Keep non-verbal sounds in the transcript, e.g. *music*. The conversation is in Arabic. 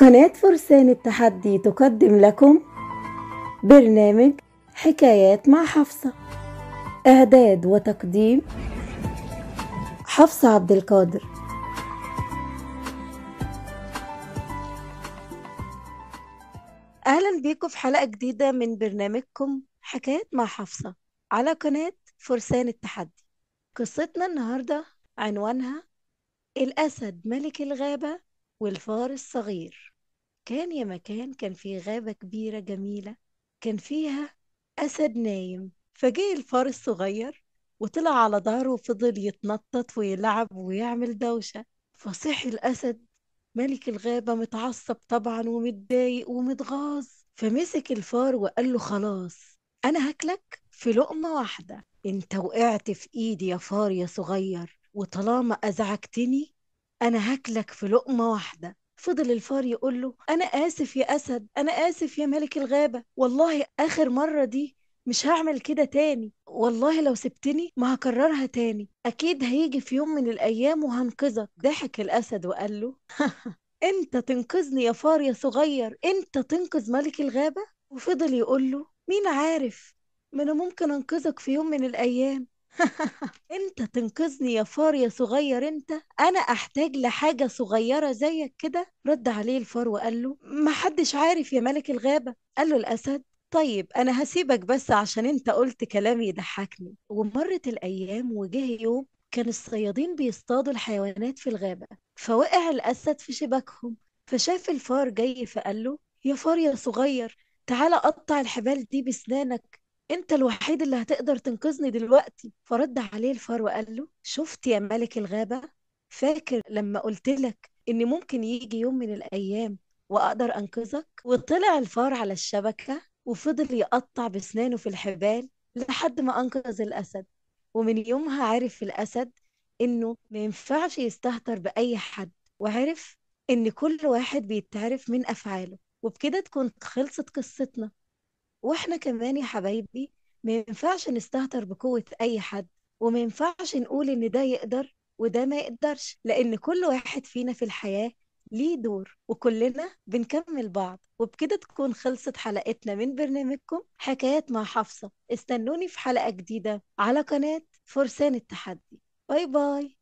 قناة فرسان التحدي تقدم لكم برنامج حكايات مع حفصة إعداد وتقديم حفصة عبد القادر أهلا بيكم في حلقة جديدة من برنامجكم حكايات مع حفصة على قناة فرسان التحدي قصتنا النهاردة عنوانها الأسد ملك الغابة والفار الصغير كان يا مكان كان في غابة كبيرة جميلة كان فيها أسد نايم فجه الفار الصغير وطلع على ظهره وفضل يتنطط ويلعب ويعمل دوشة فصح الأسد ملك الغابة متعصب طبعا ومتضايق ومتغاظ فمسك الفار وقال له خلاص أنا هاكلك في لقمة واحدة أنت وقعت في إيدي يا فار يا صغير وطالما أزعجتني أنا هاكلك في لقمة واحدة فضل الفار يقول له أنا آسف يا أسد أنا آسف يا ملك الغابة والله آخر مرة دي مش هعمل كده تاني والله لو سبتني ما هكررها تاني أكيد هيجي في يوم من الأيام وهنقذك ضحك الأسد وقال له *laughs* أنت تنقذني يا فار يا صغير أنت تنقذ ملك الغابة وفضل يقول له مين عارف ما أنا ممكن أنقذك في يوم من الأيام *laughs* انت تنقذني يا فار يا صغير انت انا احتاج لحاجه صغيره زيك كده رد عليه الفار وقال له ما حدش عارف يا ملك الغابه قال له الاسد طيب انا هسيبك بس عشان انت قلت كلام يضحكني ومرت الايام وجه يوم كان الصيادين بيصطادوا الحيوانات في الغابه فوقع الاسد في شباكهم فشاف الفار جاي فقال له يا فار يا صغير تعالى قطع الحبال دي بسنانك انت الوحيد اللي هتقدر تنقذني دلوقتي فرد عليه الفار وقال له شفت يا ملك الغابة فاكر لما قلت لك ان ممكن يجي يوم من الايام واقدر انقذك وطلع الفار على الشبكة وفضل يقطع بسنانه في الحبال لحد ما انقذ الاسد ومن يومها عرف الاسد انه ما ينفعش يستهتر باي حد وعرف ان كل واحد بيتعرف من افعاله وبكده تكون خلصت قصتنا واحنا كمان يا حبايبي ما ينفعش نستهتر بقوة أي حد وما ينفعش نقول إن ده يقدر وده ما يقدرش لأن كل واحد فينا في الحياة ليه دور وكلنا بنكمل بعض وبكده تكون خلصت حلقتنا من برنامجكم حكايات مع حفصة استنوني في حلقة جديدة على قناة فرسان التحدي باي باي